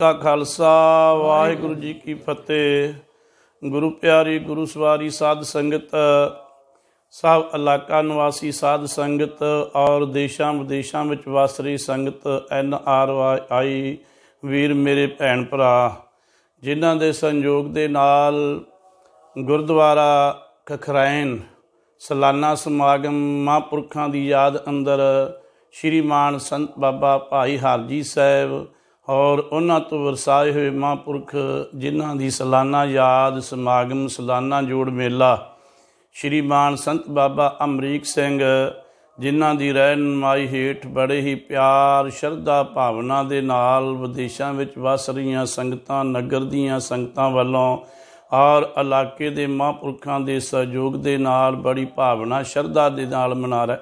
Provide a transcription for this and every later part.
ਦਾ ਖਾਲਸਾ ਵਾਹਿਗੁਰੂ ਜੀ ਕੀ ਫਤਿਹ ਗੁਰੂ ਪਿਆਰੀ ਗੁਰੂ ਸਵਾਰੀ ਸਾਧ ਸੰਗਤ ਸਭ ਇਲਾਕਾ ਨਿਵਾਸੀ ਸਾਧ ਸੰਗਤ ਔਰ ਦੇਸ਼ਾਂ ਵਿਦੇਸ਼ਾਂ ਵਿੱਚ ਵਸ ਰਹੀ ਸੰਗਤ ਐਨ ਆਰ ਆਈ ਵੀਰ ਮੇਰੇ ਭੈਣ ਭਰਾ ਜਿਨ੍ਹਾਂ ਦੇ ਸੰਯੋਗ ਦੇ ਨਾਲ ਗੁਰਦੁਆਰਾ ਖਖਰਾਇਨ ਸਾਲਾਨਾ ਸਮਾਗਮ ਮਹਾਂਪੁਰਖਾਂ ਦੀ ਯਾਦ ਅੰਦਰ ਸ਼੍ਰੀਮਾਨ ਸੰਤ ਬਾਬਾ ਭਾਈ ਹਰਜੀਤ ਸਾਹਿਬ ਔਰ ਉਹਨਾਂ ਤੋਂ ਵਰਸਾਏ ਹੋਏ ਮਹਾਂਪੁਰਖ ਜਿਨ੍ਹਾਂ ਦੀ ਸਾਲਾਨਾ ਯਾਦ ਸਮਾਗਮ ਸਾਲਾਨਾ ਜੋੜ ਮੇਲਾ ਸ਼੍ਰੀਮਾਨ ਸੰਤ ਬਾਬਾ ਅਮਰੀਕ ਸਿੰਘ ਜਿਨ੍ਹਾਂ ਦੀ ਰਹਿਨਮਾਈ ਹੇਠ ਬੜੇ ਹੀ ਪਿਆਰ ਸ਼ਰਧਾ ਭਾਵਨਾ ਦੇ ਨਾਲ ਵਿਦੇਸ਼ਾਂ ਵਿੱਚ ਵਸ ਰਹੀਆਂ ਸੰਗਤਾਂ ਨਗਰ ਦੀਆਂ ਸੰਗਤਾਂ ਵੱਲੋਂ ਔਰ ਇਲਾਕੇ ਦੇ ਮਹਾਂਪੁਰਖਾਂ ਦੇ ਸਹਿਯੋਗ ਦੇ ਨਾਲ ਬੜੀ ਭਾਵਨਾ ਸ਼ਰਧਾ ਦੇ ਨਾਲ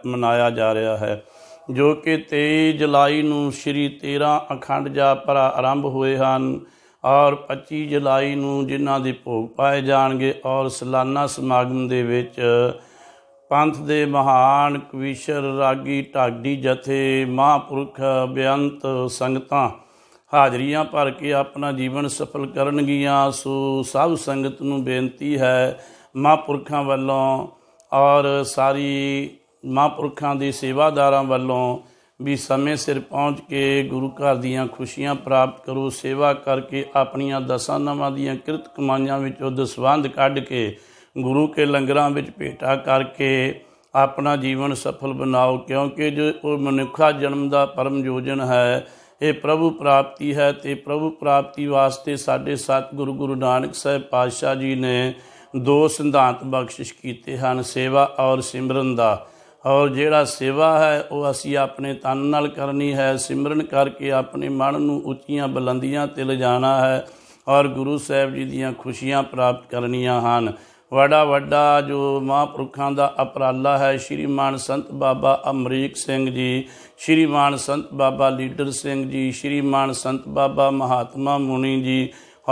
ਮਨਾਇਆ ਜਾ ਰਿਹਾ ਹੈ ਜੋ ਕਿ 23 ਜੁਲਾਈ ਨੂੰ ਸ਼੍ਰੀ 13 ਅਖੰਡ ਜਾਪਰਾ ਆਰੰਭ ਹੋਏ ਹਨ ਔਰ 25 ਜੁਲਾਈ ਨੂੰ ਜਿਨ੍ਹਾਂ ਦੇ ਭੋਗ ਪਾਏ ਜਾਣਗੇ ਔਰ ਸਲਾਨਾ ਸਮਾਗਮ ਦੇ ਵਿੱਚ ਪੰਥ ਦੇ ਮਹਾਨ ਕਵੀਸ਼ਰ ਰਾਗੀ ਢਾਡੀ ਜਥੇ ਮਹਾਪੁਰਖ ਬਿਆੰਤ ਸੰਗਤਾਂ ਹਾਜ਼ਰੀਆਂ ਭਰ ਕੇ ਆਪਣਾ ਜੀਵਨ ਸਫਲ ਕਰਨਗੀਆਂ ਸੋ ਸਭ ਸੰਗਤ ਨੂੰ ਬੇਨਤੀ ਹੈ ਮਹਾਪੁਰਖਾਂ ਵੱਲੋਂ ਔਰ ਸਾਰੀ ਮਹਾਂਪੁਰਖਾਂ ਦੇ ਸੇਵਾਦਾਰਾਂ ਵੱਲੋਂ ਵੀ ਸਮੇਂ ਸਿਰ ਪਹੁੰਚ ਕੇ ਗੁਰੂ ਘਰ ਦੀਆਂ ਖੁਸ਼ੀਆਂ ਪ੍ਰਾਪਤ ਕਰੋ ਸੇਵਾ ਕਰਕੇ ਆਪਣੀਆਂ ਦਸਾਂ ਨਾਵਾਂ ਦੀਆਂ ਕਿਰਤ ਕਮਾਈਆਂ ਵਿੱਚੋਂ ਦਸਵੰਧ ਕੱਢ ਕੇ ਗੁਰੂ ਕੇ ਲੰਗਰਾਂ ਵਿੱਚ ਭੇਟਾ ਕਰਕੇ ਆਪਣਾ ਜੀਵਨ ਸਫਲ ਬਣਾਓ ਕਿਉਂਕਿ ਜੋ ਉਹ ਮਨੁੱਖਾ ਜਨਮ ਦਾ ਪਰਮ ਯੋਜਨ ਹੈ ਇਹ ਪ੍ਰਭੂ ਪ੍ਰਾਪਤੀ ਹੈ ਤੇ ਪ੍ਰਭੂ ਪ੍ਰਾਪਤੀ ਵਾਸਤੇ ਸਾਡੇ ਗੁਰੂ ਗੁਰੂ ਨਾਨਕ ਸਾਹਿਬ ਪਾਤਸ਼ਾਹ ਜੀ ਨੇ ਦੋ ਸਿਧਾਂਤ ਬਖਸ਼ਿਸ਼ ਕੀਤੇ ਹਨ ਸੇਵਾ ਔਰ ਸਿਮਰਨ ਦਾ ਔਰ ਜਿਹੜਾ ਸੇਵਾ ਹੈ ਉਹ ਅਸੀਂ ਆਪਣੇ ਤਨ ਨਾਲ ਕਰਨੀ ਹੈ ਸਿਮਰਨ ਕਰਕੇ ਆਪਣੇ ਮਨ ਨੂੰ ਉੱਚੀਆਂ ਬੁਲੰਦੀਆਂ ਤੇ ਲਿਜਾਣਾ ਹੈ ਔਰ ਗੁਰੂ ਸਾਹਿਬ ਜੀ ਦੀਆਂ ਖੁਸ਼ੀਆਂ ਪ੍ਰਾਪਤ ਕਰਨੀਆਂ ਹਨ ਵੱਡਾ ਵੱਡਾ ਜੋ ਮਹਾਂਪੁਰਖਾਂ ਦਾ ਅਪਰਾਲਾ ਹੈ ਸ਼੍ਰੀਮਾਨ ਸੰਤ ਬਾਬਾ ਅਮਰੀਕ ਸਿੰਘ ਜੀ ਸ਼੍ਰੀਮਾਨ ਸੰਤ ਬਾਬਾ ਲੀਡਰ ਸਿੰਘ ਜੀ ਸ਼੍ਰੀਮਾਨ ਸੰਤ ਬਾਬਾ ਮਹਾਤਮਾ ਮੁਨੀ ਜੀ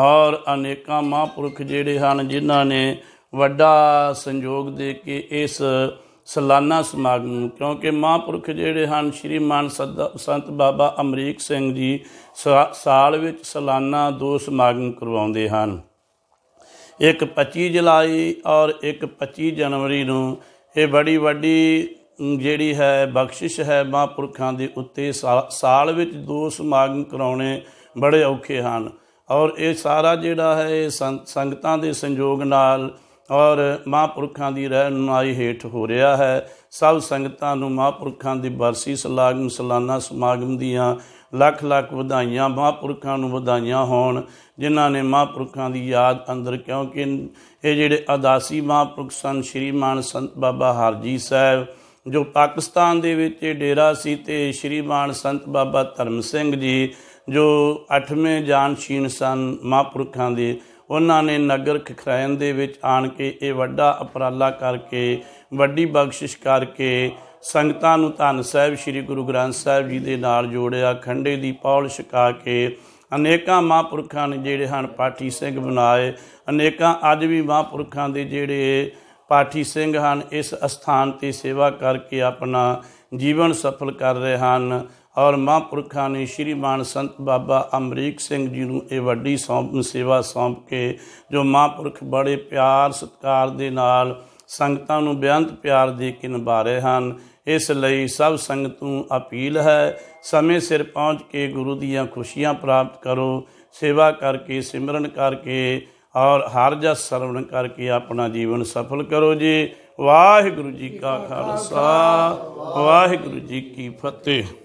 ਔਰ ਅਨੇਕਾਂ ਮਹਾਂਪੁਰਖ ਜਿਹੜੇ ਹਨ ਜਿਨ੍ਹਾਂ ਨੇ ਵੱਡਾ ਸੰਯੋਗ ਦੇ ਕੇ ਇਸ ਸਾਲਾਨਾ ਸਮਾਗਮ ਨੂੰ ਕਿਉਂਕਿ ਮਹਾਂਪੁਰਖ ਜਿਹੜੇ ਹਨ ਮਾਨ ਸੰਤ ਬਾਬਾ ਅਮਰੀਕ ਸਿੰਘ ਜੀ ਸਾਲ ਵਿੱਚ ਸਾਲਾਨਾ ਦੋ ਸਮਾਗਮ ਕਰਵਾਉਂਦੇ ਹਨ ਇੱਕ 25 ਜੁਲਾਈ ਔਰ ਇੱਕ 25 ਜਨਵਰੀ ਨੂੰ ਇਹ ਬੜੀ ਵੱਡੀ ਜਿਹੜੀ ਹੈ ਬਖਸ਼ਿਸ਼ ਹੈ ਮਹਾਂਪੁਰਖਾਂ ਦੇ ਉੱਤੇ ਸਾਲ ਵਿੱਚ ਦੋ ਸਮਾਗਮ ਕਰਾਉਣੇ ਬੜੇ ਔਖੇ ਹਨ ਔਰ ਇਹ ਸਾਰਾ ਜਿਹੜਾ ਹੈ ਸੰਗਤਾਂ ਦੇ ਸੰਯੋਗ ਨਾਲ ਔਰ ਮਹਾਂਪੁਰਖਾਂ ਦੀ ਰਹਿਨਮਾਈ ਹੇਠ ਹੋ ਰਿਹਾ ਹੈ ਸਭ ਸੰਗਤਾਂ ਨੂੰ ਮਹਾਂਪੁਰਖਾਂ ਦੀ ਬਰਸੀ ਸਲਾਗਮ ਸਲਾਨਾ ਸਮਾਗਮ ਦੀਆਂ ਲੱਖ ਲੱਖ ਵਧਾਈਆਂ ਮਹਾਂਪੁਰਖਾਂ ਨੂੰ ਵਧਾਈਆਂ ਹੋਣ ਜਿਨ੍ਹਾਂ ਨੇ ਮਹਾਂਪੁਰਖਾਂ ਦੀ ਯਾਦ ਅੰਦਰ ਕਿਉਂਕਿ ਇਹ ਜਿਹੜੇ ਅਦਾਸੀ ਮਹਾਂਪੁਰਖ ਸਨ ਸ਼੍ਰੀਮਾਨ ਸੰਤ ਬਾਬਾ ਹਰਜੀਤ ਸਾਹਿਬ ਜੋ ਪਾਕਿਸਤਾਨ ਦੇ ਵਿੱਚ ਡੇਰਾ ਸੀ ਤੇ ਸ਼੍ਰੀਮਾਨ ਸੰਤ ਬਾਬਾ ਧਰਮ ਸਿੰਘ ਜੀ ਜੋ 8ਵੇਂ ਜਾਨਸ਼ੀਨ ਸਨ ਮਹਾਂਪੁਰਖਾਂ ਦੇ ਉਹਨਾਂ ਨੇ ਨਗਰ ਖਖਰੈਨ ਦੇ ਵਿੱਚ ਆਣ ਕੇ ਇਹ ਵੱਡਾ ਅਪਰਾਲਾ ਕਰਕੇ ਵੱਡੀ ਬਖਸ਼ਿਸ਼ ਕਰਕੇ ਸੰਗਤਾਂ ਨੂੰ ਧੰਨ ਸਾਹਿਬ ਸ੍ਰੀ ਗੁਰੂ ਗ੍ਰੰਥ ਸਾਹਿਬ ਜੀ ਦੇ ਨਾਲ ਜੋੜਿਆ ਖੰਡੇ ਦੀ ਪੌਲ ਛਕਾ ਕੇ ਅਨੇਕਾਂ ਮਹਾਂਪੁਰਖਾਂ ਨੇ ਜਿਹੜੇ ਹਨ ਪਾਠੀ ਸਿੰਘ ਬਣਾਏ ਅਨੇਕਾਂ ਅੱਜ ਵੀ ਮਹਾਂਪੁਰਖਾਂ ਦੇ ਜਿਹੜੇ ਪਾਠੀ ਸਿੰਘ ਹਨ ਇਸ ਸਥਾਨ ਤੇ ਸੇਵਾ ਕਰਕੇ ਆਪਣਾ ਜੀਵਨ ਸਫਲ ਕਰ ਰਹੇ ਹਨ ਔਰ ਮਹਾਂਪੁਰਖਾਂ ਨੇ ਸ਼੍ਰੀਮਾਨ ਸੰਤ ਬਾਬਾ ਅਮਰੀਕ ਸਿੰਘ ਜੀ ਨੂੰ ਇਹ ਵੱਡੀ ਸੌਂਪ ਸੇਵਾ ਸੌਂਪ ਕੇ ਜੋ ਮਹਾਂਪੁਰਖ ਬੜੇ ਪਿਆਰ ਸਤਕਾਰ ਦੇ ਨਾਲ ਸੰਗਤਾਂ ਨੂੰ ਬੇਅੰਤ ਪਿਆਰ ਦੇ ਕੇ ਨਿਭਾ ਰਹੇ ਹਨ ਇਸ ਲਈ ਸਭ ਸੰਗਤ ਨੂੰ ਅਪੀਲ ਹੈ ਸਮੇਂ ਸਿਰ ਪਹੁੰਚ ਕੇ ਗੁਰੂ ਦੀਆਂ ਖੁਸ਼ੀਆਂ ਪ੍ਰਾਪਤ ਕਰੋ ਸੇਵਾ ਕਰਕੇ ਸਿਮਰਨ ਕਰਕੇ ਔਰ ਹਰ ਜਸ ਸਰਵਣ ਕਰਕੇ ਆਪਣਾ ਜੀਵਨ ਸਫਲ ਕਰੋ ਜੀ ਵਾਹਿਗੁਰੂ ਜੀ ਕਾ ਖਾਲਸਾ ਵਾਹਿਗੁਰੂ ਜੀ ਕੀ ਫਤਿਹ